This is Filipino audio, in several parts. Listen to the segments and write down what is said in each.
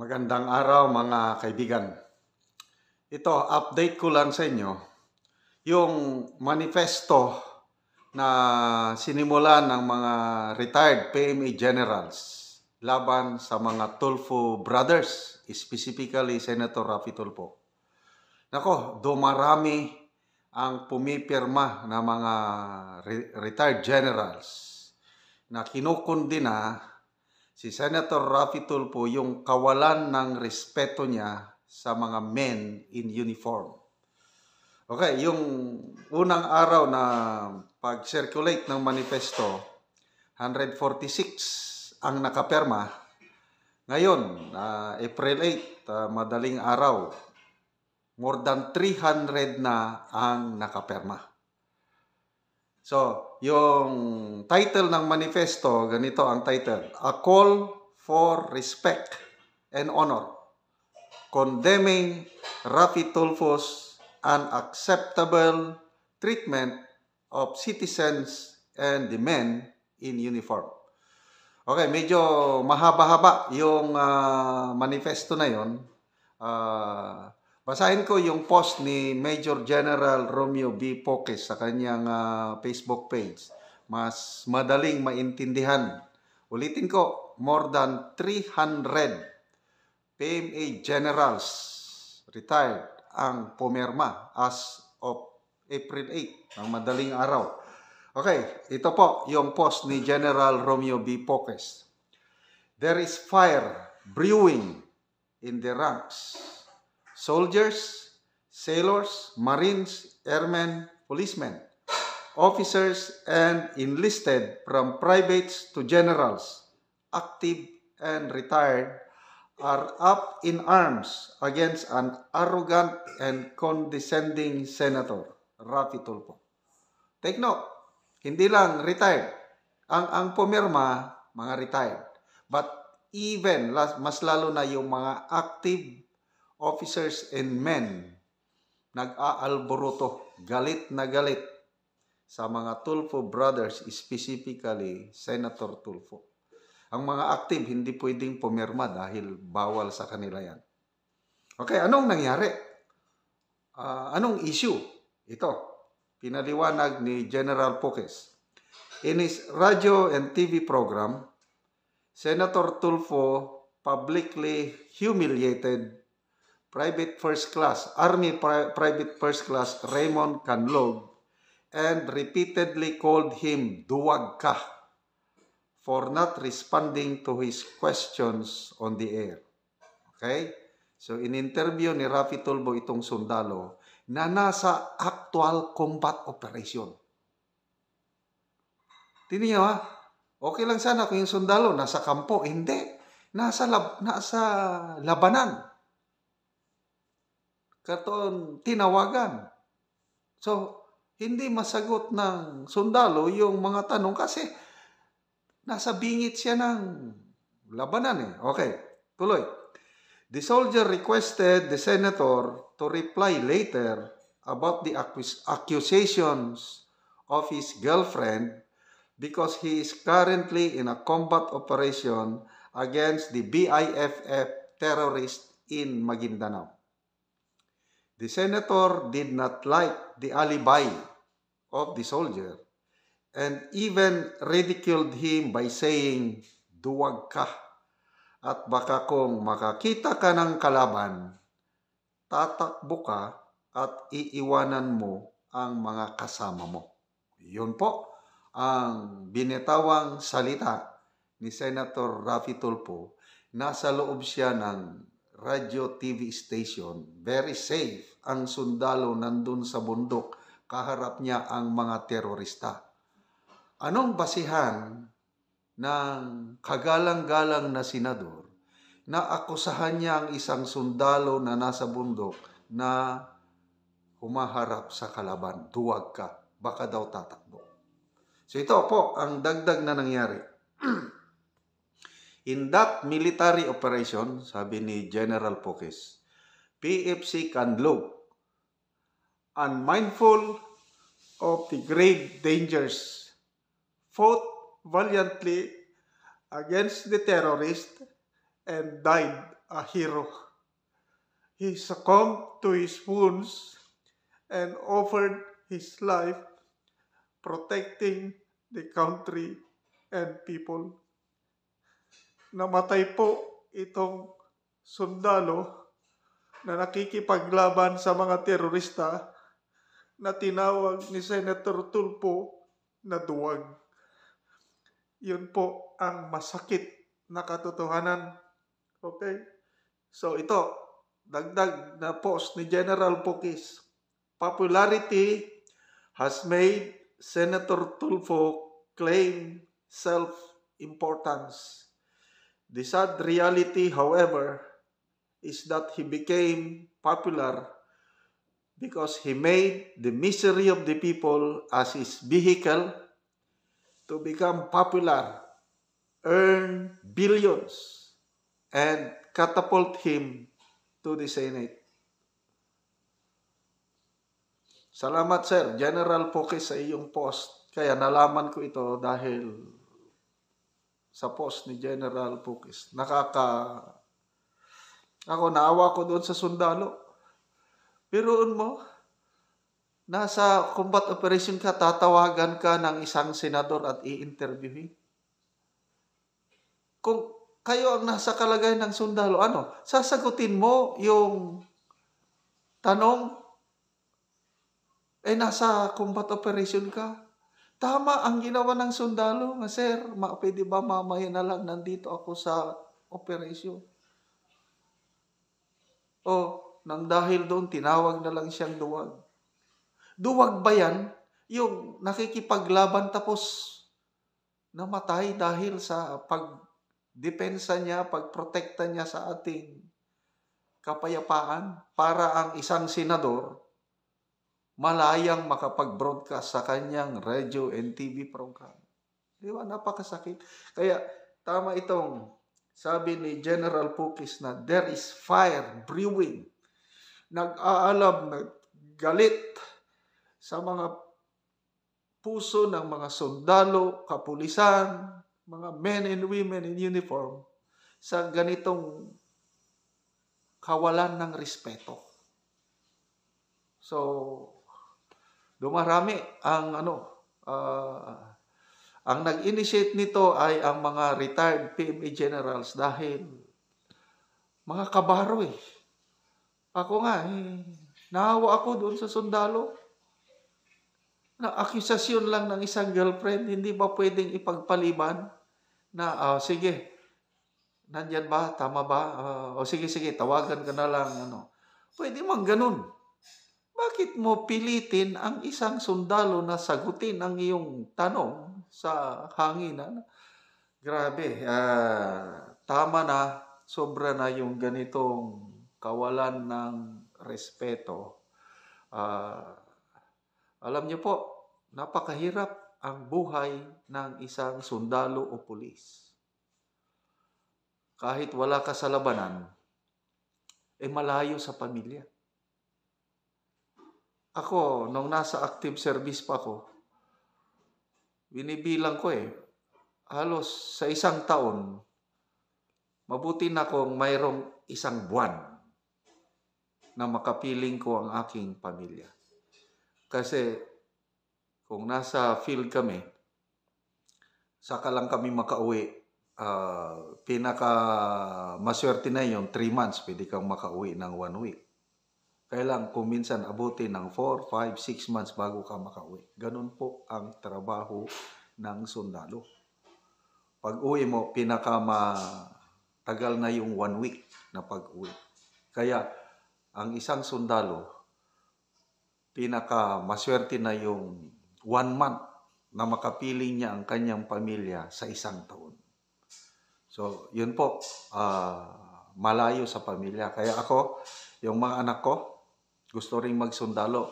Magandang araw mga kaibigan. Ito, update ko lang sa inyo. Yung manifesto na sinimula ng mga retired PMA generals laban sa mga Tulfo brothers, specifically Senator Rafi Tulfo. Nako, dumarami ang pumipirma na mga re- retired generals na kinukundi na si Senator Rafi Tulfo yung kawalan ng respeto niya sa mga men in uniform. Okay, yung unang araw na pag-circulate ng manifesto, 146 ang nakaperma. Ngayon, uh, April 8, uh, ah, madaling araw, more than 300 na ang nakaperma. So, yung title ng manifesto, ganito ang title, A Call for Respect and Honor, Condemning Rafi Tulfo's Unacceptable Treatment of Citizens and the Men in Uniform. Okay, medyo mahaba-haba yung uh, manifesto na yon. Uh, ah, Basahin ko yung post ni Major General Romeo B. Poques sa kanyang uh, Facebook page. Mas madaling maintindihan. Ulitin ko, more than 300 PMA generals retired ang pumirma as of April 8, ang madaling araw. Okay, ito po yung post ni General Romeo B. Poques. There is fire brewing in the ranks soldiers, sailors, marines, airmen, policemen, officers, and enlisted from privates to generals, active and retired, are up in arms against an arrogant and condescending senator, Rafi Tulfo. Take note, hindi lang retired. Ang ang pumirma, mga retired. But even, mas lalo na yung mga active officers and men nag-aalboroto, galit na galit sa mga Tulfo brothers, specifically Senator Tulfo. Ang mga active hindi pwedeng pumirma dahil bawal sa kanila yan. Okay, anong nangyari? Uh, anong issue? Ito, pinaliwanag ni General Poques. In his radio and TV program, Senator Tulfo publicly humiliated Private First Class, Army Pri Private First Class Raymond Canlog and repeatedly called him duwag ka for not responding to his questions on the air. Okay? So, in-interview ni Rafi Tulbo itong sundalo na nasa actual combat operation. Tiniyo ha? Okay lang sana kung yung sundalo nasa kampo. Hindi. Nasa, lab, nasa labanan katoon tinawagan. So, hindi masagot ng sundalo yung mga tanong kasi nasa bingit siya ng labanan eh. Okay, tuloy. The soldier requested the senator to reply later about the accusations of his girlfriend because he is currently in a combat operation against the BIFF terrorist in Maguindanao. The senator did not like the alibi of the soldier and even ridiculed him by saying, Duwag ka at baka kung makakita ka ng kalaban, tatakbo ka at iiwanan mo ang mga kasama mo. Yun po ang binitawang salita ni Senator Rafi Tulfo. Nasa loob siya ng radio TV station, very safe ang sundalo nandun sa bundok, kaharap niya ang mga terorista. Anong basihan ng kagalang-galang na senador na akusahan niya ang isang sundalo na nasa bundok na humaharap sa kalaban, duwag ka, baka daw tatakbo. So ito po ang dagdag na nangyari. In that military operation, sabi ni General Poques, PFC Kanlog, unmindful of the grave dangers, fought valiantly against the terrorist and died a hero. He succumbed to his wounds and offered his life protecting the country and people. Namatay po itong sundalo na nakikipaglaban sa mga terorista na tinawag ni Senator Tulpo na duwag. Yun po ang masakit na katotohanan. Okay? So ito, dagdag na post ni General Pokis. Popularity has made Senator Tulfo claim self-importance. The sad reality, however, is that he became popular because he made the misery of the people as his vehicle to become popular, earn billions, and catapult him to the Senate. Salamat sir, General Poke sa iyong post. Kaya nalaman ko ito dahil sa post ni General Pukis. Nakaka ako, naawa ko doon sa sundalo. Biroon mo, nasa combat operation ka, tatawagan ka ng isang senador at i-interviewin. Kung kayo ang nasa kalagay ng sundalo, ano? Sasagutin mo yung tanong, eh nasa combat operation ka. Tama ang ginawa ng sundalo nga, sir, ma, pwede ba mamaya na lang nandito ako sa operation? O, nang dahil doon, tinawag na lang siyang duwag. Duwag ba yan? Yung nakikipaglaban tapos namatay dahil sa pagdepensa niya, pagprotekta niya sa ating kapayapaan para ang isang senador malayang makapag-broadcast sa kanyang radio and TV program. Di ba? Napakasakit. Kaya tama itong sabi ni General Pukis na there is fire brewing. Nag-aalam, galit sa mga puso ng mga sundalo, kapulisan, mga men and women in uniform sa ganitong kawalan ng respeto. So, dumarami ang ano, uh, ang nag-initiate nito ay ang mga retired PMA generals dahil mga kabaro eh. Ako nga eh, nahawa ako doon sa sundalo. Na akusasyon lang ng isang girlfriend, hindi ba pwedeng ipagpaliban na uh, sige, nandyan ba? Tama ba? Uh, o sige, sige, tawagan ka na lang. Ano. Pwede mang ganun. Bakit mo pilitin ang isang sundalo na sagutin ang iyong tanong sa hangin. hanginan. Ah, Grabe, uh, tama na, sobra na yung ganitong kawalan ng respeto. Uh, alam niyo po, napakahirap ang buhay ng isang sundalo o pulis. Kahit wala ka sa labanan, eh malayo sa pamilya. Ako, nung nasa active service pa ako, binibilang ko eh, halos sa isang taon, mabuti na kung mayroong isang buwan na makapiling ko ang aking pamilya. Kasi kung nasa field kami, saka lang kami makauwi. Uh, pinaka maswerte na yung 3 months, pwede kang makauwi ng 1 week. Kailang kuminsan minsan abutin ng 4, 5, 6 months bago ka makauwi. Ganun po ang trabaho ng sundalo. Pag uwi mo, pinakama tagal na yung one week na pag-uwi. Kaya ang isang sundalo, pinaka maswerte na yung one month na makapiling niya ang kanyang pamilya sa isang taon. So, yun po, uh, malayo sa pamilya. Kaya ako, yung mga anak ko, gusto ring magsundalo.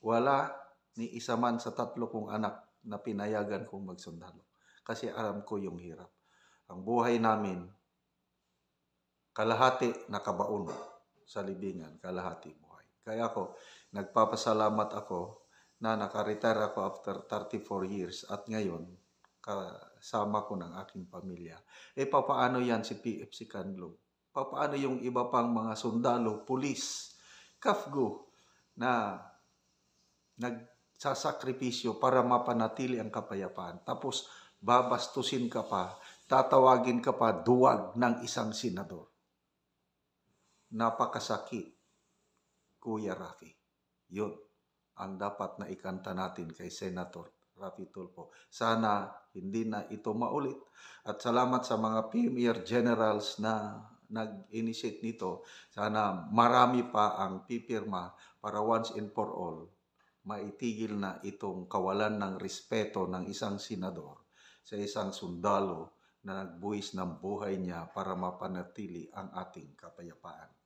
Wala ni isa man sa tatlo kong anak na pinayagan kong magsundalo. Kasi alam ko yung hirap. Ang buhay namin, kalahati nakabaon sa libingan, kalahati buhay. Kaya ako, nagpapasalamat ako na nakaretire ako after 34 years at ngayon, kasama ko ng aking pamilya. E papaano yan si PFC Canlog? Papaano yung iba pang mga sundalo, pulis, kafgo na nagsasakripisyo para mapanatili ang kapayapaan. Tapos babastusin ka pa, tatawagin ka pa duwag ng isang senador. Napakasakit, Kuya Rafi. Yun ang dapat na ikanta natin kay Senator Rafi Tulfo. Sana hindi na ito maulit. At salamat sa mga Premier generals na nag-initiate nito, sana marami pa ang pipirma para once and for all, maitigil na itong kawalan ng respeto ng isang senador sa isang sundalo na nagbuwis ng buhay niya para mapanatili ang ating kapayapaan.